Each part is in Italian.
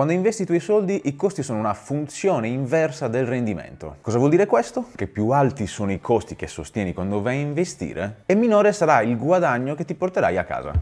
Quando investi i tuoi soldi, i costi sono una funzione inversa del rendimento. Cosa vuol dire questo? Che più alti sono i costi che sostieni quando vai a investire e minore sarà il guadagno che ti porterai a casa.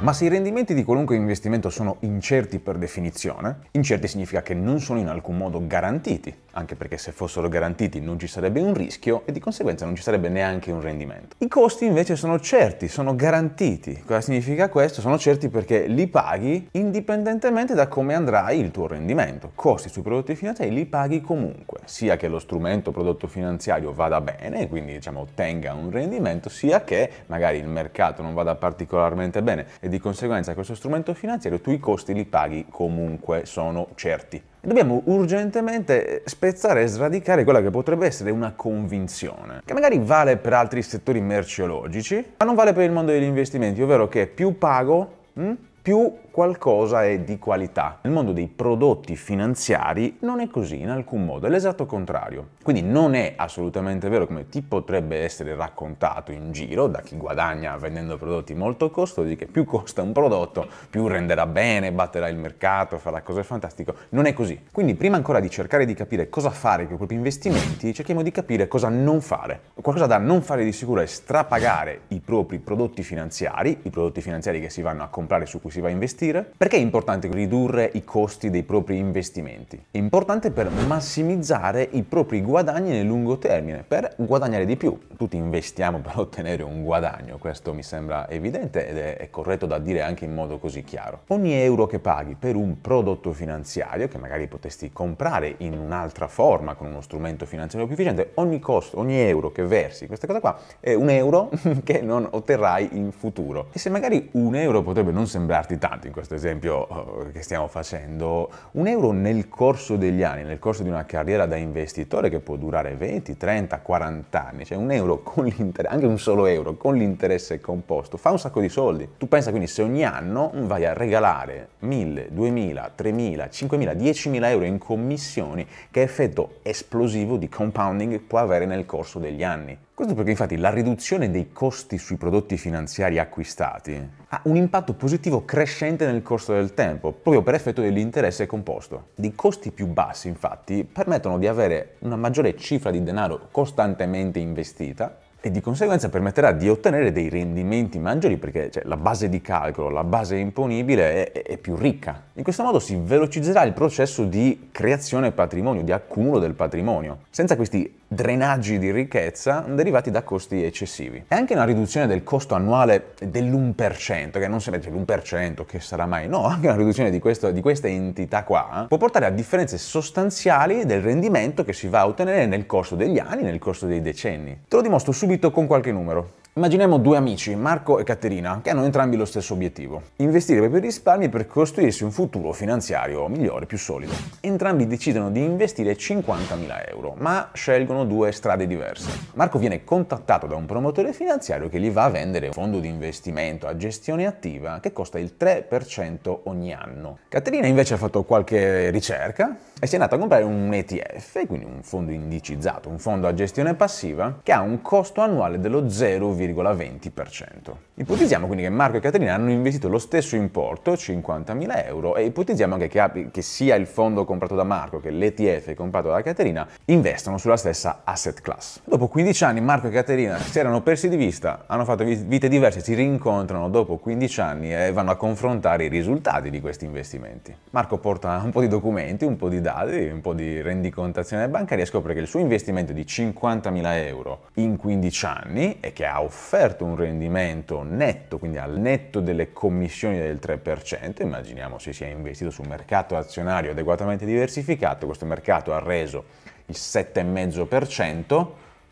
Ma se i rendimenti di qualunque investimento sono incerti per definizione, incerti significa che non sono in alcun modo garantiti, anche perché se fossero garantiti non ci sarebbe un rischio e di conseguenza non ci sarebbe neanche un rendimento. I costi invece sono certi, sono garantiti. Cosa significa questo? Sono certi perché li paghi indipendentemente da come andrà il tuo rendimento. Costi sui prodotti finanziari li paghi comunque, sia che lo strumento prodotto finanziario vada bene, quindi diciamo ottenga un rendimento, sia che magari il mercato non vada particolarmente bene e di conseguenza questo strumento finanziario tu i costi li paghi comunque, sono certi. Dobbiamo urgentemente eh, spezzare e sradicare quella che potrebbe essere una convinzione, che magari vale per altri settori merceologici, ma non vale per il mondo degli investimenti, ovvero che più pago, mh, hm, più qualcosa è di qualità. Nel mondo dei prodotti finanziari non è così in alcun modo, è l'esatto contrario. Quindi non è assolutamente vero come ti potrebbe essere raccontato in giro da chi guadagna vendendo prodotti molto costosi che più costa un prodotto, più renderà bene, batterà il mercato, farà cose fantastiche. Non è così. Quindi prima ancora di cercare di capire cosa fare con i propri investimenti, cerchiamo di capire cosa non fare. Qualcosa da non fare di sicuro è strapagare i propri prodotti finanziari, i prodotti finanziari che si vanno a comprare su cui si si va a investire. Perché è importante ridurre i costi dei propri investimenti? È importante per massimizzare i propri guadagni nel lungo termine, per guadagnare di più. Tutti investiamo per ottenere un guadagno, questo mi sembra evidente ed è corretto da dire anche in modo così chiaro. Ogni euro che paghi per un prodotto finanziario, che magari potresti comprare in un'altra forma, con uno strumento finanziario più efficiente, ogni costo, ogni euro che versi, questa cosa qua, è un euro che non otterrai in futuro. E se magari un euro potrebbe non sembrarti miliardi, tanto in questo esempio eh, che stiamo facendo, un euro nel corso degli anni, nel corso di una carriera da investitore che può durare 20, 30, 40 anni, cioè un euro con l'interesse, anche un solo euro con l'interesse composto, fa un sacco di soldi. Tu pensa quindi se ogni anno vai a regalare 1000, 2000, 3000, 5000, 10.000 euro in commissioni, che effetto esplosivo di compounding può avere nel corso degli anni. Questo perché infatti la riduzione dei costi sui prodotti finanziari acquistati ha un impatto positivo crescente nel corso del tempo, proprio per effetto dell'interesse composto. Dei costi più bassi infatti permettono di avere una maggiore cifra di denaro costantemente investita e di conseguenza permetterà di ottenere dei rendimenti maggiori perché cioè, la base di calcolo, la base imponibile è, è più ricca. In questo modo si velocizzerà il processo di creazione patrimonio, di accumulo del patrimonio. Senza questi drenaggi di ricchezza derivati da costi eccessivi. E anche una riduzione del costo annuale dell'1%, che non si mette l'1%, che sarà mai no, anche una riduzione di, questo, di questa entità qua, può portare a differenze sostanziali del rendimento che si va a ottenere nel corso degli anni, nel corso dei decenni. Te lo dimostro subito con qualche numero. Immaginiamo due amici, Marco e Caterina, che hanno entrambi lo stesso obiettivo. Investire per i risparmi per costruirsi un futuro finanziario migliore, più solido. Entrambi decidono di investire 50.000 euro, ma scelgono due strade diverse. Marco viene contattato da un promotore finanziario che gli va a vendere un fondo di investimento a gestione attiva che costa il 3% ogni anno. Caterina invece ha fatto qualche ricerca e si è andata a comprare un ETF, quindi un fondo indicizzato, un fondo a gestione passiva, che ha un costo annuale dello 0,5%. 1,20%. Ipotizziamo quindi che Marco e Caterina hanno investito lo stesso importo, 50.000 euro, e ipotizziamo anche che, che sia il fondo comprato da Marco che l'ETF comprato da Caterina investono sulla stessa asset class. Dopo 15 anni Marco e Caterina si erano persi di vista, hanno fatto vite diverse, si rincontrano dopo 15 anni e vanno a confrontare i risultati di questi investimenti. Marco porta un po' di documenti, un po' di dati, un po' di rendicontazione bancaria e scopre che il suo investimento di 50.000 euro in 15 anni e che ha offerto un rendimento netto, quindi al netto delle commissioni del 3%, immaginiamo se si è investito su un mercato azionario adeguatamente diversificato, questo mercato ha reso il 7,5%,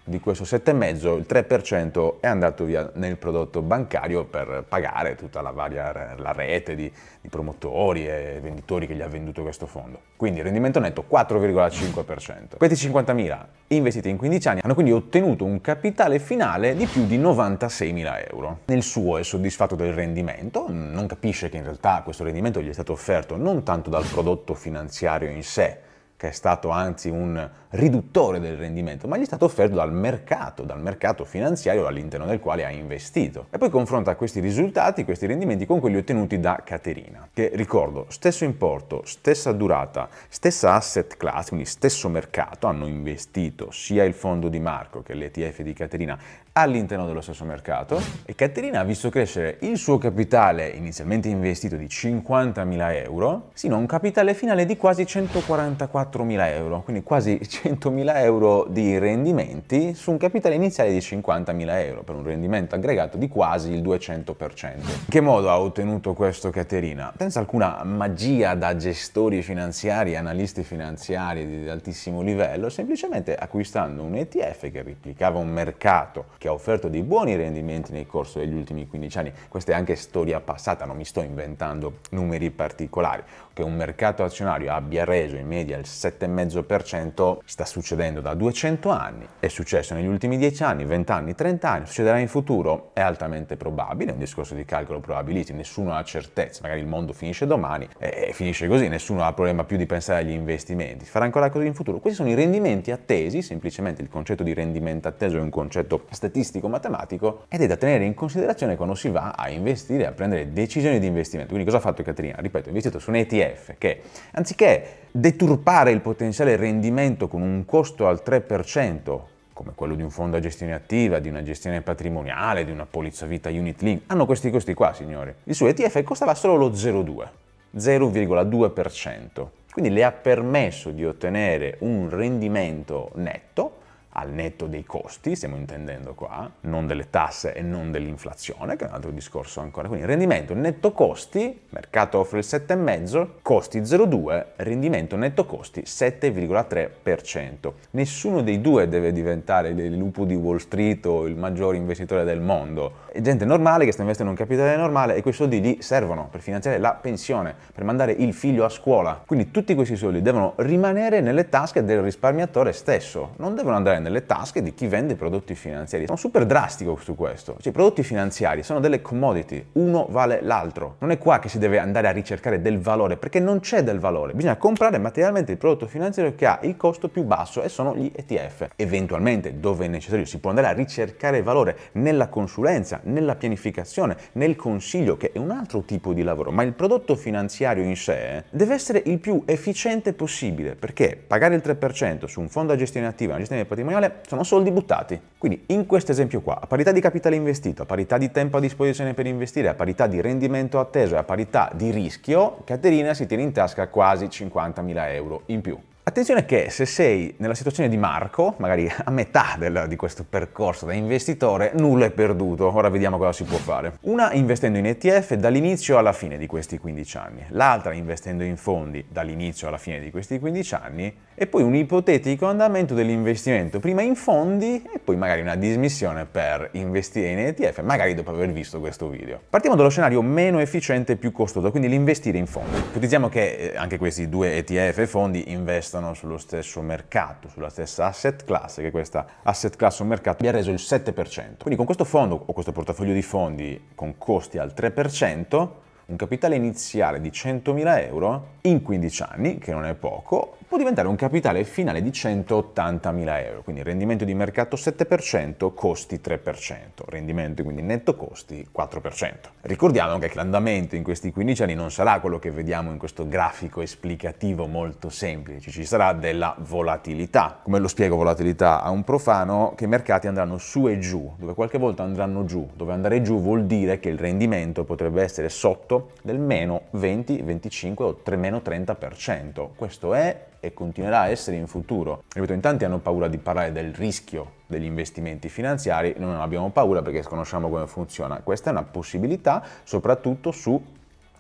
di questo 7,5% il 3% è andato via nel prodotto bancario per pagare tutta la, varia, la rete di, di, promotori e venditori che gli ha venduto questo fondo. Quindi rendimento netto 4,5%. Questi 50.000 investiti in 15 anni hanno quindi ottenuto un capitale finale di più di 96.000 euro. Nel suo è soddisfatto del rendimento, non capisce che in realtà questo rendimento gli è stato offerto non tanto dal prodotto finanziario in sé, che è stato anzi un riduttore del rendimento, ma gli è stato offerto dal mercato, dal mercato finanziario all'interno del quale ha investito. E poi confronta questi risultati, questi rendimenti con quelli ottenuti da Caterina, che ricordo, stesso importo, stessa durata, stessa asset class, quindi stesso mercato, hanno investito sia il fondo di Marco che l'ETF di Caterina all'interno dello stesso mercato e Caterina ha visto crescere il suo capitale inizialmente investito di 50.000 euro sino a un capitale finale di quasi 144.000 euro, quindi quasi 100.000 euro di rendimenti su un capitale iniziale di 50.000 euro per un rendimento aggregato di quasi il 200%. In che modo ha ottenuto questo Caterina? Senza alcuna magia da gestori finanziari, analisti finanziari di altissimo livello, semplicemente acquistando un ETF che replicava un mercato che ha offerto dei buoni rendimenti nel corso degli ultimi 15 anni. Questa è anche storia passata, non mi sto inventando numeri particolari che un mercato azionario abbia reso in media il 7,5% sta succedendo da 200 anni, è successo negli ultimi 10 anni, 20 anni, 30 anni, succederà in futuro, è altamente probabile, è un discorso di calcolo probability, nessuno ha certezza, magari il mondo finisce domani e finisce così, nessuno ha problema più di pensare agli investimenti, farà ancora così in futuro. Questi sono i rendimenti attesi, semplicemente il concetto di rendimento atteso è un concetto statistico matematico ed è da tenere in considerazione quando si va a investire, a prendere decisioni di investimento. Quindi cosa ha fatto Caterina? Ripeto, ho investito su un ETF ETF che, anziché deturpare il potenziale rendimento con un costo al 3%, come quello di un fondo a gestione attiva, di una gestione patrimoniale, di una polizza vita unit link, hanno questi costi qua, signori. Il suo ETF costava solo lo 0,2, 0,2%. Quindi le ha permesso di ottenere un rendimento netto al netto dei costi, stiamo intendendo qua, non delle tasse e non dell'inflazione, che è un altro discorso ancora. Quindi rendimento netto costi, mercato offre il 7,5, costi 0,2, rendimento netto costi 7,3%. Nessuno dei due deve diventare il lupo di Wall Street o il maggior investitore del mondo. È gente normale che sta investendo un capitale normale e quei soldi lì servono per finanziare la pensione, per mandare il figlio a scuola. Quindi tutti questi soldi devono rimanere nelle tasche del risparmiatore stesso, non devono andare nelle tasche di chi vende prodotti finanziari. Sono super drastico su questo. Cioè, i prodotti finanziari sono delle commodity, uno vale l'altro. Non è qua che si deve andare a ricercare del valore, perché non c'è del valore. Bisogna comprare materialmente il prodotto finanziario che ha il costo più basso e sono gli ETF. Eventualmente, dove è necessario, si può andare a ricercare valore nella consulenza, nella pianificazione, nel consiglio, che è un altro tipo di lavoro, ma il prodotto finanziario in sé deve essere il più efficiente possibile, perché pagare il 3% su un fondo a gestione attiva, una gestione del patrimonio, patrimoniale sono soldi buttati. Quindi in questo esempio qua, a parità di capitale investito, a parità di tempo a disposizione per investire, a parità di rendimento atteso e a parità di rischio, Caterina si tiene in tasca quasi 50.000 euro in più. Attenzione che se sei nella situazione di Marco, magari a metà del, di questo percorso da investitore, nulla è perduto. Ora vediamo cosa si può fare. Una investendo in ETF dall'inizio alla fine di questi 15 anni, l'altra investendo in fondi dall'inizio alla fine di questi 15 anni e poi un ipotetico andamento dell'investimento prima in fondi e poi magari una dismissione per investire in ETF, magari dopo aver visto questo video. Partiamo dallo scenario meno efficiente e più costoso, quindi l'investire in fondi. Ipotizziamo che eh, anche questi due ETF e fondi investono restano sullo stesso mercato, sulla stessa asset class, che questa asset class o mercato mi ha reso il 7%. Quindi con questo fondo o questo portafoglio di fondi con costi al 3%, un capitale iniziale di 100.000 euro in 15 anni, che non è poco, può diventare un capitale finale di 180.000 euro, quindi rendimento di mercato 7%, costi 3%, rendimento quindi netto costi 4%. Ricordiamo anche che l'andamento in questi 15 anni non sarà quello che vediamo in questo grafico esplicativo molto semplice, ci sarà della volatilità. Come lo spiego volatilità a un profano che i mercati andranno su e giù, dove qualche volta andranno giù, dove andare giù vuol dire che il rendimento potrebbe essere sotto del meno 20, 25 o 3 meno almeno 30%. Questo è e continuerà a essere in futuro. Ripeto, in tanti hanno paura di parlare del rischio degli investimenti finanziari, noi non abbiamo paura perché conosciamo come funziona. Questa è una possibilità soprattutto su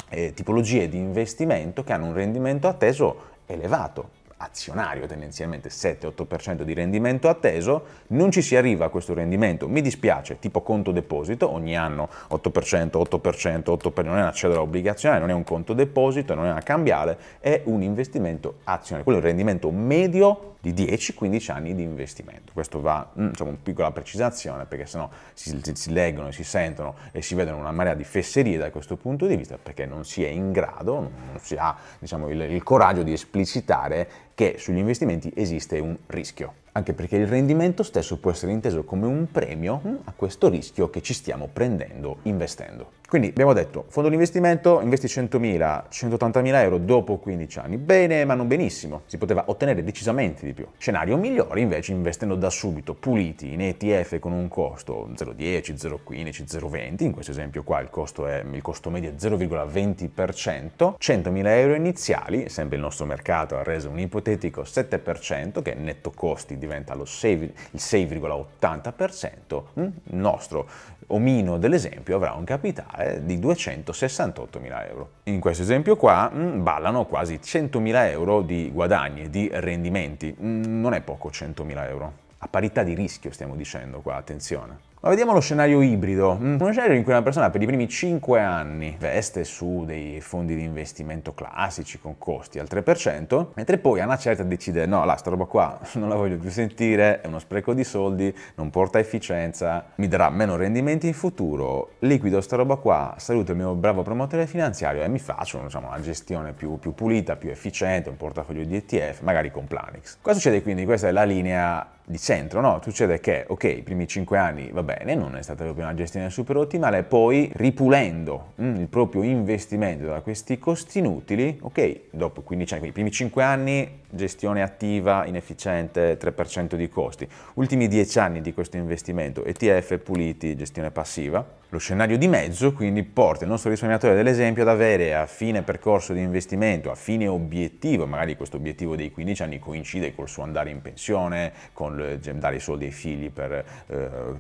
eh, tipologie di investimento che hanno un rendimento atteso elevato azionario tendenzialmente 7-8% di rendimento atteso, non ci si arriva a questo rendimento, mi dispiace, tipo conto deposito, ogni anno 8%, 8%, 8%, non è una cedola obbligazionale, non è un conto deposito, non è una cambiale, è un investimento azionario, quello è un rendimento medio di 10-15 anni di investimento. Questo va, mm, diciamo, una piccola precisazione, perché sennò si, si leggono, si sentono e si vedono una marea di fesserie da questo punto di vista, perché non si è in grado, non si ha diciamo, il, il coraggio di esplicitare che sugli investimenti esiste un rischio, anche perché il rendimento stesso può essere inteso come un premio mm, a questo rischio che ci stiamo prendendo investendo. Quindi abbiamo detto, fondo di investimento, investi 100.000, 180.000 euro dopo 15 anni, bene ma non benissimo, si poteva ottenere decisamente di più. Scenario migliore invece investendo da subito, puliti, in ETF con un costo 0,10, 0,15, 0,20, in questo esempio qua il costo, è, il costo medio è 0,20%, 100.000 euro iniziali, sempre il nostro mercato ha reso un'ipotesi, ipotetico 7%, che netto costi diventa lo 6, il 6,80%, il nostro omino dell'esempio avrà un capitale di 268.000 euro. In questo esempio qua mm, ballano quasi 100.000 euro di guadagni, di rendimenti. Mm, non è poco 100.000 euro. A parità di rischio stiamo dicendo qua, attenzione. Ma vediamo lo scenario ibrido, mm. uno scenario in cui una persona per i primi 5 anni veste su dei fondi di investimento classici con costi al 3%, mentre poi a una certa decide no, la sta roba qua non la voglio più sentire, è uno spreco di soldi, non porta efficienza, mi darà meno rendimenti in futuro, liquido sta roba qua, saluto il mio bravo promotore finanziario e mi faccio diciamo, una gestione più, più pulita, più efficiente, un portafoglio di ETF, magari con Planix. Cosa succede quindi? Questa è la linea di centro, no? Succede che, ok, i primi 5 anni va bene, non è stata proprio una gestione super ottimale, poi ripulendo mm, il proprio investimento da questi costi inutili, ok, dopo 15 anni, quindi i primi 5 anni gestione attiva, inefficiente, 3% di costi, ultimi 10 anni di questo investimento, ETF puliti, gestione passiva, lo scenario di mezzo quindi porta il nostro risparmiatore dell'esempio ad avere a fine percorso di investimento, a fine obiettivo, magari questo obiettivo dei 15 anni coincide col suo andare in pensione, con cioè, dare i soldi ai figli per, eh,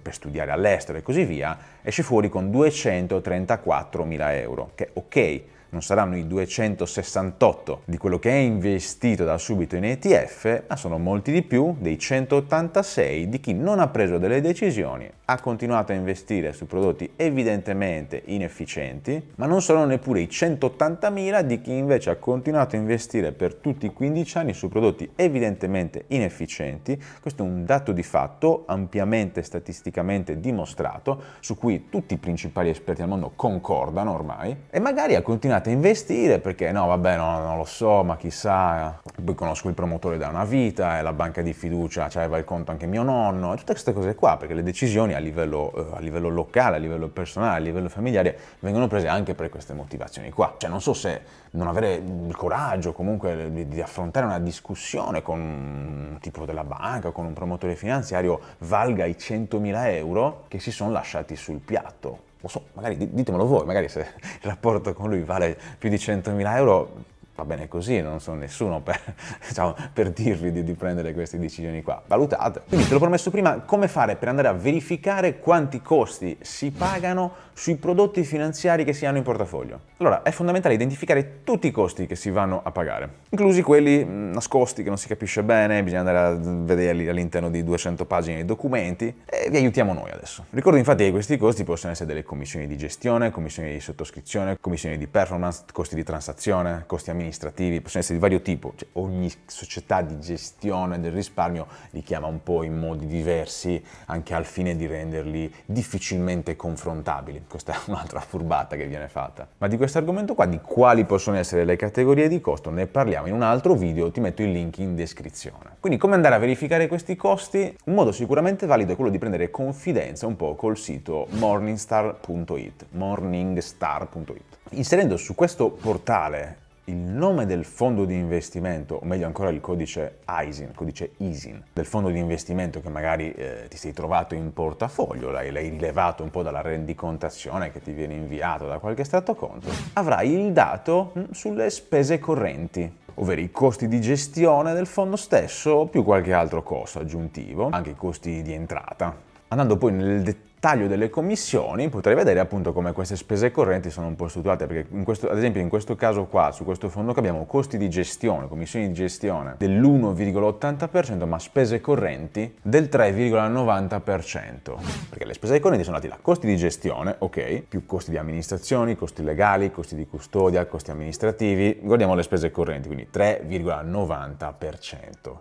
per studiare all'estero e così via, esce fuori con 234 mila euro, che ok, non saranno i 268 di quello che è investito da subito in ETF, ma sono molti di più dei 186 di chi non ha preso delle decisioni, ha continuato a investire su prodotti evidentemente inefficienti, ma non sono neppure i 180.000 di chi invece ha continuato a investire per tutti i 15 anni su prodotti evidentemente inefficienti. Questo è un dato di fatto ampiamente statisticamente dimostrato, su cui tutti i principali esperti al mondo concordano ormai, e magari ha continuato andate a investire perché no, vabbè, no, non lo so, ma chissà, eh. poi conosco il promotore da una vita, è la banca di fiducia, c'aveva il conto anche mio nonno, e tutte queste cose qua, perché le decisioni a livello, eh, a livello locale, a livello personale, a livello familiare, vengono prese anche per queste motivazioni qua. Cioè non so se non avere il coraggio comunque di, di affrontare una discussione con un tipo della banca, con un promotore finanziario, valga i 100.000 euro che si sono lasciati sul piatto o so, magari ditemelo voi, magari se il rapporto con lui vale più di 100.000 euro, va bene così, non sono nessuno per, diciamo, per dirvi di, di, prendere queste decisioni qua, valutate. Quindi te l'ho promesso prima, come fare per andare a verificare quanti costi si pagano sui prodotti finanziari che si hanno in portafoglio. Allora, è fondamentale identificare tutti i costi che si vanno a pagare, inclusi quelli mm, nascosti che non si capisce bene, bisogna andare a vederli all'interno di 200 pagine di documenti e vi aiutiamo noi adesso. Ricordo infatti che questi costi possono essere delle commissioni di gestione, commissioni di sottoscrizione, commissioni di performance, costi di transazione, costi amministrativi, possono essere di vario tipo, cioè, ogni società di gestione del risparmio li chiama un po' in modi diversi anche al fine di renderli difficilmente confrontabili questa è un'altra furbata che viene fatta. Ma di questo argomento qua, di quali possono essere le categorie di costo, ne parliamo in un altro video, ti metto il link in descrizione. Quindi come andare a verificare questi costi? Un modo sicuramente valido è quello di prendere confidenza un po' col sito morningstar.it, morningstar.it. Inserendo su questo portale il nome del fondo di investimento, o meglio ancora il codice ISIN, codice ISIN, del fondo di investimento che magari eh, ti sei trovato in portafoglio, l'hai, l'hai rilevato un po' dalla rendicontazione che ti viene inviato da qualche stato conto, avrai il dato mm, sulle spese correnti ovvero i costi di gestione del fondo stesso più qualche altro costo aggiuntivo, anche i costi di entrata. Andando poi nel dettaglio taglio delle commissioni potrei vedere appunto come queste spese correnti sono un po' strutturate, perché questo, ad esempio in questo caso qua, su questo fondo che abbiamo costi di gestione, commissioni di gestione dell'1,80%, ma spese correnti del 3,90%, perché le spese correnti sono andate da costi di gestione, ok, più costi di amministrazione, costi legali, costi di custodia, costi amministrativi, guardiamo le spese correnti, quindi 3,90%.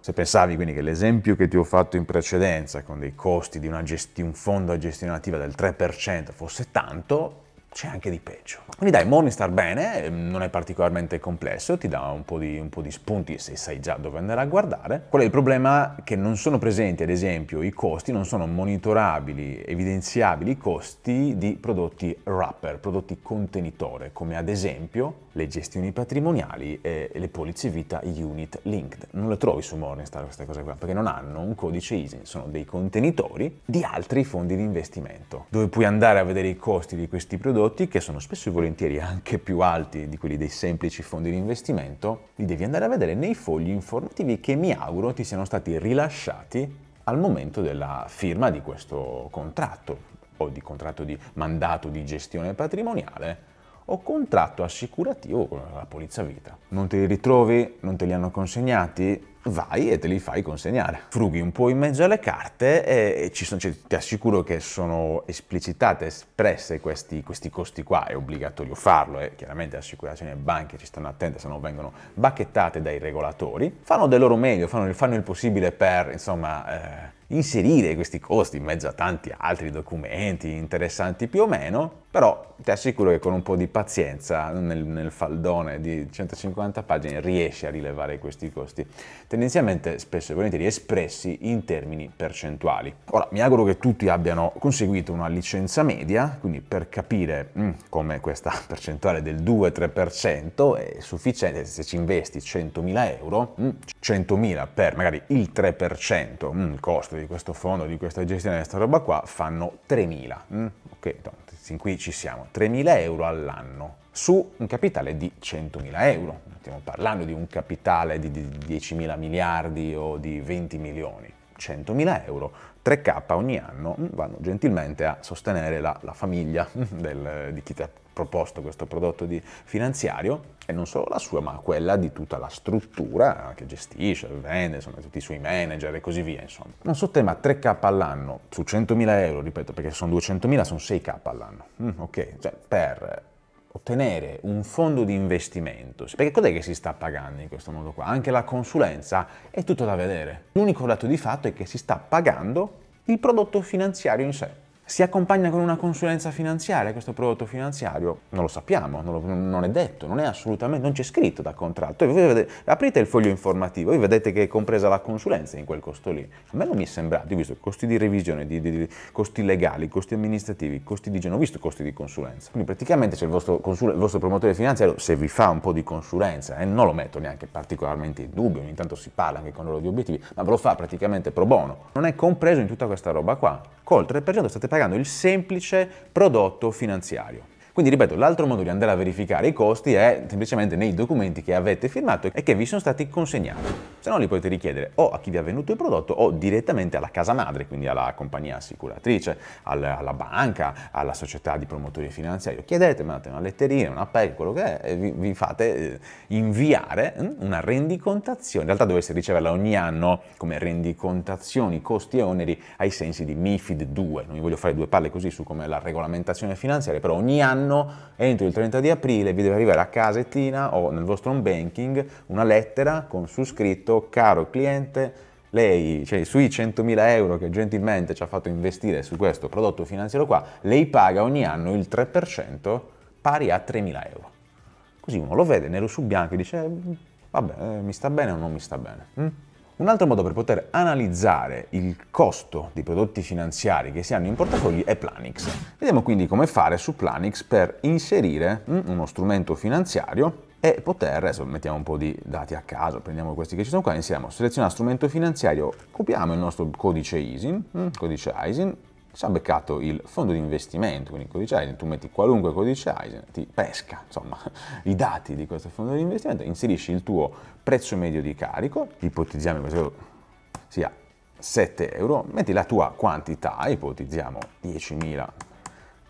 Se pensavi quindi che l'esempio che ti ho fatto in precedenza con dei costi di, una gesti- un fondo a gestione inflazione nativa del 3% fosse tanto, c'è anche di peggio. Quindi dai, Morningstar bene, non è particolarmente complesso, ti dà un po' di, un po di spunti se sai già dove andare a guardare. Qual è il problema? Che non sono presenti, ad esempio, i costi, non sono monitorabili, evidenziabili i costi di prodotti wrapper, prodotti contenitore, come ad esempio le gestioni patrimoniali e le polizze vita unit linked. Non le trovi su Morningstar queste cose qua, perché non hanno un codice ISIN, sono dei contenitori di altri fondi di investimento, dove puoi andare a vedere i costi di questi prodotti prodotti che sono spesso e volentieri anche più alti di quelli dei semplici fondi di investimento, li devi andare a vedere nei fogli informativi che mi auguro ti siano stati rilasciati al momento della firma di questo contratto o di contratto di mandato di gestione patrimoniale o contratto assicurativo con la polizza vita. Non te li ritrovi? Non te li hanno consegnati? vai e te li fai consegnare. Frughi un po' in mezzo alle carte e sono, cioè, ti assicuro che sono esplicitate, espresse questi, questi costi qua, è obbligatorio farlo e eh. chiaramente le assicurazioni e banche ci stanno attente se non vengono bacchettate dai regolatori. Fanno del loro meglio, fanno, fanno il possibile per, insomma... Eh, inserire questi costi in mezzo a tanti altri documenti interessanti più o meno, però ti assicuro che con un po' di pazienza nel, nel faldone di 150 pagine riesci a rilevare questi costi. Te tendenzialmente spesso e volentieri espressi in termini percentuali. Ora, mi auguro che tutti abbiano conseguito una licenza media, quindi per capire mm, come questa percentuale del 2-3% è sufficiente se ci investi 100.000 euro, mm, 100.000 per magari il 3%, mm, il costo di questo fondo, di questa gestione, di questa roba qua, fanno 3.000. Mm, ok, no, sin qui ci siamo, 3.000 euro all'anno su un capitale di 100.000 euro. Stiamo parlando di un capitale di 10.000 miliardi o di 20 milioni. 100.000 euro, 3K ogni anno mm, vanno gentilmente a sostenere la, la famiglia del, di chi ti ha proposto questo prodotto finanziario e non solo la sua ma quella di tutta la struttura eh, che gestisce, vende, insomma, tutti i suoi manager e così via. Insomma. Non so te ma 3K all'anno su 100.000 euro, ripeto perché sono 200.000 sono 6K all'anno, mm, ok, cioè per ottenere un fondo di investimento, perché cos'è che si sta pagando in questo modo qua? Anche la consulenza è tutto da vedere. L'unico dato di fatto è che si sta pagando il prodotto finanziario in sé si accompagna con una consulenza finanziaria, questo prodotto finanziario non lo sappiamo, non, lo, non è detto, non è assolutamente, non c'è scritto da contratto. Vedete, aprite il foglio informativo, voi vedete che è compresa la consulenza in quel costo lì. A me non mi è sembrato, ho visto costi di revisione, di, di, di, costi legali, costi amministrativi, costi di genere, ho visto costi di consulenza. Quindi praticamente c'è il, il vostro, promotore finanziario, se vi fa un po' di consulenza, e eh, non lo metto neanche particolarmente in dubbio, ogni tanto si parla anche con loro di obiettivi, ma ve lo fa praticamente pro bono. Non è compreso in tutta questa roba qua. Col 3% state pagando pagando il semplice prodotto finanziario. Quindi ripeto, l'altro modo di andare a verificare i costi è semplicemente nei documenti che avete firmato e che vi sono stati consegnati. Se no li potete richiedere o a chi vi ha venuto il prodotto o direttamente alla casa madre, quindi alla compagnia assicuratrice, alla, banca, alla società di promotori finanziari. Chiedete, mandate una letterina, un appello, quello che è, e vi, vi fate eh, inviare hm, una rendicontazione. In realtà dovreste riceverla ogni anno come rendicontazioni, costi e oneri ai sensi di MIFID 2. Non vi voglio fare due palle così su come la regolamentazione finanziaria, però ogni anno anno entro il 30 di aprile vi deve arrivare a casettina o nel vostro home banking una lettera con su scritto caro cliente lei, cioè sui 100.000 euro che gentilmente ci ha fatto investire su questo prodotto finanziario qua, lei paga ogni anno il 3% pari a 3.000 euro. Così uno lo vede nero su bianco e dice eh, vabbè eh, mi sta bene o non mi sta bene. Mm? Un altro modo per poter analizzare il costo dei prodotti finanziari che si hanno in portafogli è Planix. Vediamo quindi come fare su Planix per inserire mm, uno strumento finanziario e poter, adesso mettiamo un po' di dati a caso, prendiamo questi che ci sono qua, inseriamo seleziona strumento finanziario, copiamo il nostro codice ISIN, mm, codice ISIN, ci ha beccato il fondo di investimento, quindi il codice Eisen, tu metti qualunque codice Eisen, ti pesca insomma, i dati di questo fondo di investimento, inserisci il tuo prezzo medio di carico, ipotizziamo che sia 7 euro, metti la tua quantità, ipotizziamo 10.000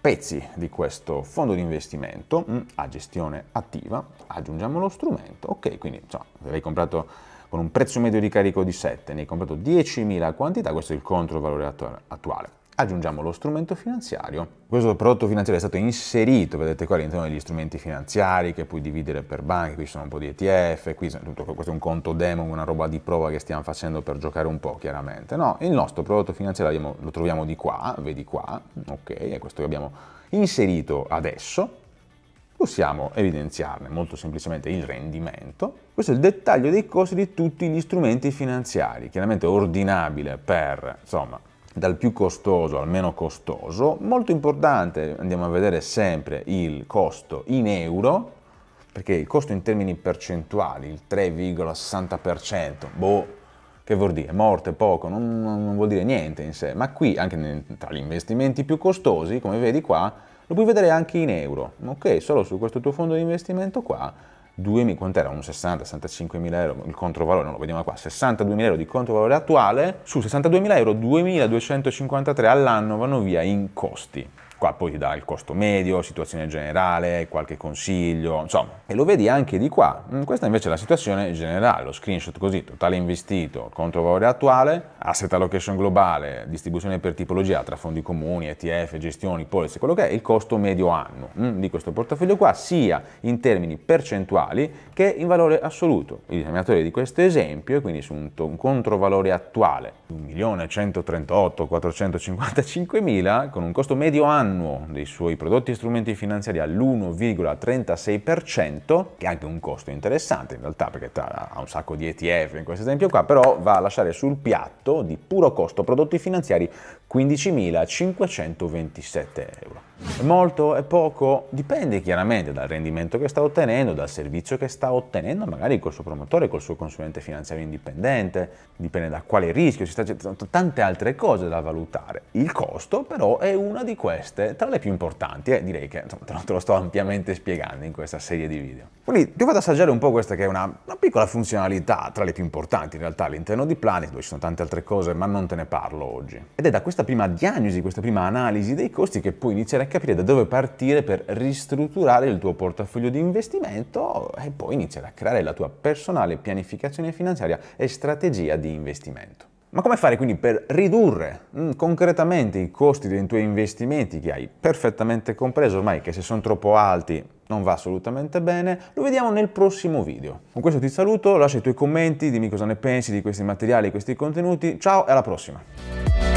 pezzi di questo fondo di investimento mm, a gestione attiva, aggiungiamo lo strumento, ok, quindi insomma, l'hai comprato con un prezzo medio di carico di 7, ne hai comprato 10.000 quantità, questo è il controvalore attuale aggiungiamo lo strumento finanziario. Questo prodotto finanziario è stato inserito, vedete qua, all'interno degli strumenti finanziari che puoi dividere per banche, qui ci sono un po' di ETF, qui tutto, questo è un conto demo, una roba di prova che stiamo facendo per giocare un po', chiaramente. No, il nostro prodotto finanziario abbiamo, lo troviamo di qua, vedi qua, ok, è questo che abbiamo inserito adesso. Possiamo evidenziarne molto semplicemente il rendimento. Questo è il dettaglio dei costi di tutti gli strumenti finanziari, chiaramente ordinabile per, insomma, dal più costoso al meno costoso, molto importante, andiamo a vedere sempre il costo in euro, perché il costo in termini percentuali, il 3,60%, boh, che vuol dire? Morte, poco, non, non, vuol dire niente in sé, ma qui anche tra gli investimenti più costosi, come vedi qua, lo puoi vedere anche in euro, ok? Solo su questo tuo fondo di investimento qua quanto era? Un 60-65 mila euro, il controvalore, non lo vediamo qua, 62 mila euro di controvalore attuale, su 62 mila euro 2.253 all'anno vanno via in costi qua poi ti dà il costo medio, situazione generale, qualche consiglio, insomma, e lo vedi anche di qua. Mm, questa invece è la situazione generale, lo screenshot così, totale investito, conto valore attuale, asset allocation globale, distribuzione per tipologia tra fondi comuni, ETF, gestioni, polizze, quello che è il costo medio anno mm, di questo portafoglio qua, sia in termini percentuali che in valore assoluto. Il denominatore di questo esempio quindi su un, un controvalore attuale di 1.138.455.000 con un costo medio anno annuo dei suoi prodotti e strumenti finanziari all'1,36%, che è anche un costo interessante in realtà perché ha un sacco di ETF in questo esempio qua, però va a lasciare sul piatto di puro costo prodotti finanziari 15.527 euro. È molto? È poco? Dipende chiaramente dal rendimento che sta ottenendo, dal servizio che sta ottenendo, magari col suo promotore, col suo consulente finanziario indipendente, dipende da quale rischio, ci stanno tante altre cose da valutare. Il costo però è una di queste, tra le più importanti e eh, direi che insomma, te lo sto ampiamente spiegando in questa serie di video. Quindi ti ho fatto assaggiare un po' questa che è una, una piccola funzionalità tra le più importanti in realtà all'interno di Planet, dove ci sono tante altre cose ma non te ne parlo oggi. Ed è da questa prima diagnosi, questa prima analisi dei costi che puoi iniziare a capire da dove partire per ristrutturare il tuo portafoglio di investimento e poi iniziare a creare la tua personale pianificazione finanziaria e strategia di investimento. Ma come fare quindi per ridurre mh, mm, concretamente i costi dei tuoi investimenti che hai perfettamente compreso ormai che se sono troppo alti non va assolutamente bene, lo vediamo nel prossimo video. Con questo ti saluto, lascia i tuoi commenti, dimmi cosa ne pensi di questi materiali, di questi contenuti, ciao e alla prossima!